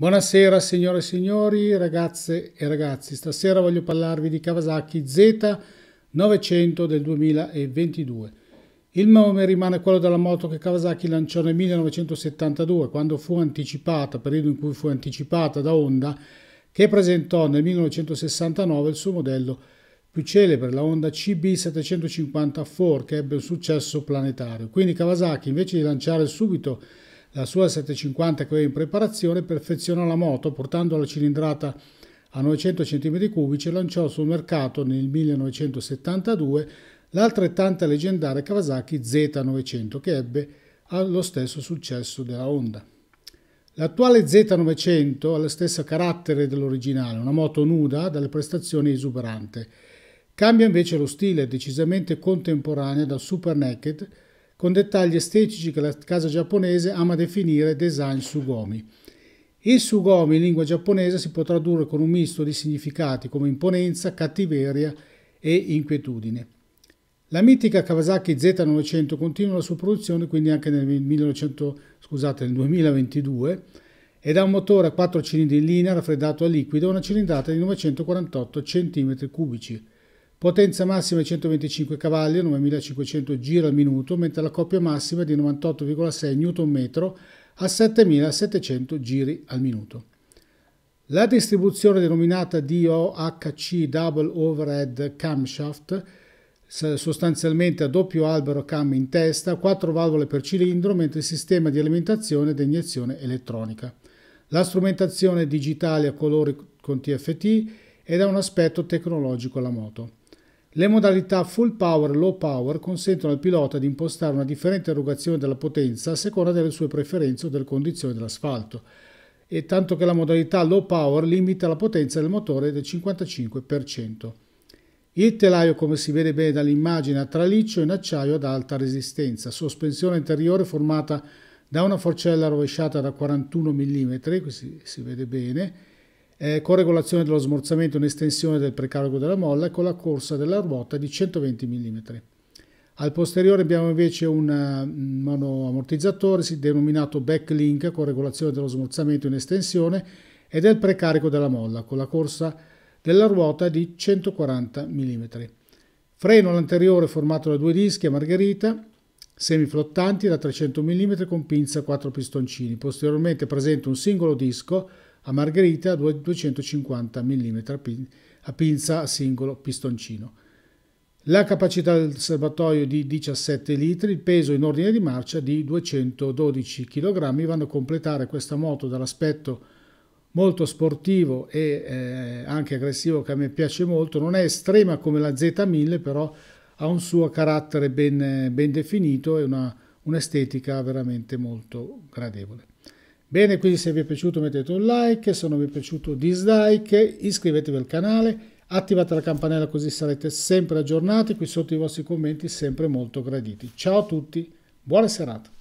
Buonasera signore e signori, ragazze e ragazzi, stasera voglio parlarvi di Kawasaki Z900 del 2022. Il nome rimane quello della moto che Kawasaki lanciò nel 1972, quando fu anticipata, periodo in cui fu anticipata da Honda, che presentò nel 1969 il suo modello più celebre, la Honda CB750 4, che ebbe un successo planetario. Quindi Kawasaki, invece di lanciare subito la sua 750 che aveva in preparazione perfezionò la moto portando la cilindrata a 900 cm3 e lanciò sul mercato nel 1972 l'altrettanta leggendaria Kawasaki Z900 che ebbe lo stesso successo della Honda. L'attuale Z900 ha lo stesso carattere dell'originale, una moto nuda dalle prestazioni esuberante. Cambia invece lo stile, decisamente contemporanea dal super naked, con dettagli estetici che la casa giapponese ama definire design sugomi. Il sugomi in lingua giapponese si può tradurre con un misto di significati come imponenza, cattiveria e inquietudine. La mitica Kawasaki Z900 continua la sua produzione quindi anche nel, 1900, scusate, nel 2022 ed ha un motore a 4 cilindri in linea raffreddato a liquido e una cilindrata di 948 cm3 Potenza massima di 125 cavalli a 9500 giri al minuto, mentre la coppia massima è di 98,6 Nm a 7700 giri al minuto. La distribuzione denominata DOHC Double Overhead Camshaft sostanzialmente a doppio albero cam in testa, 4 valvole per cilindro, mentre il sistema di alimentazione ed iniezione elettronica. La strumentazione digitale a colori con TFT ed ha un aspetto tecnologico alla moto. Le modalità full power e low power consentono al pilota di impostare una differente erogazione della potenza a seconda delle sue preferenze o delle condizioni dell'asfalto, e tanto che la modalità low power limita la potenza del motore del 55%. Il telaio, come si vede bene dall'immagine, ha traliccio in acciaio ad alta resistenza, sospensione anteriore formata da una forcella rovesciata da 41 mm, qui si, si vede bene, eh, con regolazione dello smorzamento in estensione del precarico della molla e con la corsa della ruota di 120 mm. Al posteriore abbiamo invece un monoammortizzatore mm, denominato backlink con regolazione dello smorzamento in estensione e del precarico della molla con la corsa della ruota di 140 mm. Freno all'anteriore formato da due dischi a margherita semiflottanti da 300 mm con pinza a 4 pistoncini. Posteriormente presenta un singolo disco a Margherita 250 mm a pinza a singolo pistoncino. La capacità del serbatoio di 17 litri, il peso in ordine di marcia di 212 kg vanno a completare questa moto dall'aspetto molto sportivo e eh, anche aggressivo che a me piace molto, non è estrema come la Z1000 però ha un suo carattere ben, ben definito e una, un'estetica veramente molto gradevole. Bene, quindi se vi è piaciuto mettete un like, se non vi è piaciuto dislike, iscrivetevi al canale, attivate la campanella così sarete sempre aggiornati, qui sotto i vostri commenti sempre molto graditi. Ciao a tutti, buona serata.